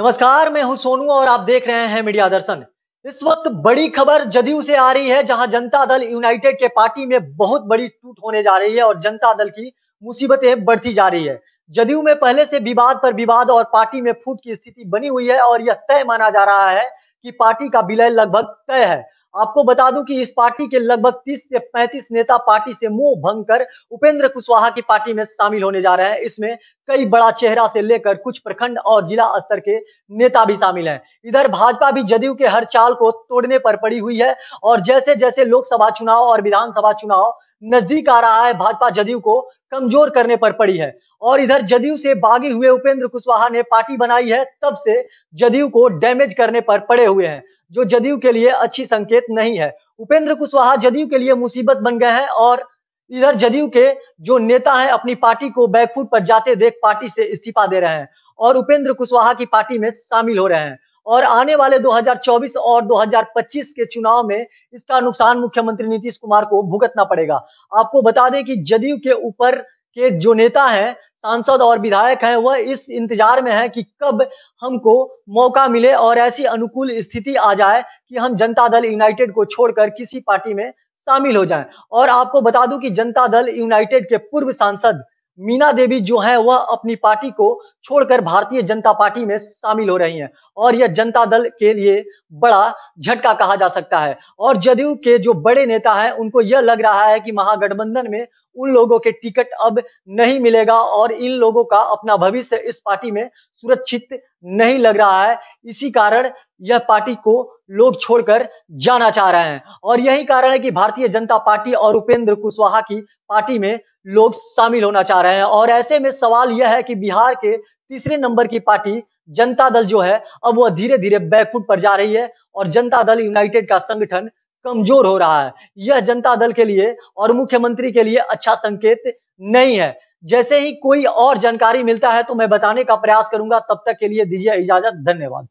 नमस्कार मैं हूं सोनू और आप देख रहे हैं मीडिया दर्शन इस वक्त बड़ी खबर जदयू से आ रही है जहां जनता दल यूनाइटेड के पार्टी में बहुत बड़ी टूट होने जा रही है और जनता दल की मुसीबतें बढ़ती जा रही है जदयू में पहले से विवाद पर विवाद और पार्टी में फूट की स्थिति बनी हुई है और यह तय माना जा रहा है कि पार्टी का विलय लगभग तय है आपको बता दूं कि इस पार्टी के लगभग 30 से 35 नेता पार्टी से मुंह भंग कर उपेंद्र कुशवाहा की पार्टी में शामिल होने जा रहे हैं इसमें कई बड़ा चेहरा से लेकर कुछ प्रखंड और जिला स्तर के नेता भी शामिल हैं इधर भाजपा भी जदयू के हर चाल को तोड़ने पर पड़ी हुई है और जैसे जैसे लोकसभा चुनाव और विधानसभा चुनाव नजदीक आ रहा है भाजपा जदयू को कमजोर करने पर पड़ी है और इधर जदयू से बागी हुए उपेंद्र कुशवाहा ने पार्टी बनाई है तब से जदयू को डैमेज करने पर पड़े हुए हैं जो जदयू के लिए अच्छी संकेत नहीं है उपेंद्र कुशवाहा जदयू के लिए मुसीबत बन गए हैं और इधर जदयू के जो नेता हैं अपनी पार्टी को बैकफुट पर जाते देख पार्टी से इस्तीफा दे रहे हैं और उपेंद्र कुशवाहा की पार्टी में शामिल हो रहे हैं और आने वाले 2024 और 2025 के चुनाव में इसका नुकसान मुख्यमंत्री नीतीश कुमार को भुगतना पड़ेगा आपको बता दें कि जदयू के ऊपर के जो नेता हैं सांसद और विधायक हैं वह इस इंतजार में हैं कि कब हमको मौका मिले और ऐसी अनुकूल स्थिति आ जाए कि हम जनता दल यूनाइटेड को छोड़कर किसी पार्टी में शामिल हो जाएं और आपको बता दूं कि जनता दल यूनाइटेड के पूर्व सांसद मीना देवी जो हैं वह अपनी पार्टी को छोड़कर भारतीय जनता पार्टी में शामिल हो रही हैं और यह जनता दल के लिए बड़ा झटका कहा जा सकता है और जदयू के जो बड़े नेता हैं उनको यह लग रहा है कि महागठबंधन में उन लोगों के टिकट अब नहीं मिलेगा और इन लोगों का अपना भविष्य इस पार्टी में सुरक्षित नहीं लग रहा है इसी कारण यह पार्टी को लोग छोड़कर जाना चाह रहे हैं और यही कारण है कि भारतीय जनता पार्टी और उपेंद्र कुशवाहा की पार्टी में लोग शामिल होना चाह रहे हैं और ऐसे में सवाल यह है कि बिहार के तीसरे नंबर की पार्टी जनता दल जो है अब वह धीरे धीरे बैकफुट पर जा रही है और जनता दल यूनाइटेड का संगठन कमजोर हो रहा है यह जनता दल के लिए और मुख्यमंत्री के लिए अच्छा संकेत नहीं है जैसे ही कोई और जानकारी मिलता है तो मैं बताने का प्रयास करूंगा तब तक के लिए दीजिए इजाजत धन्यवाद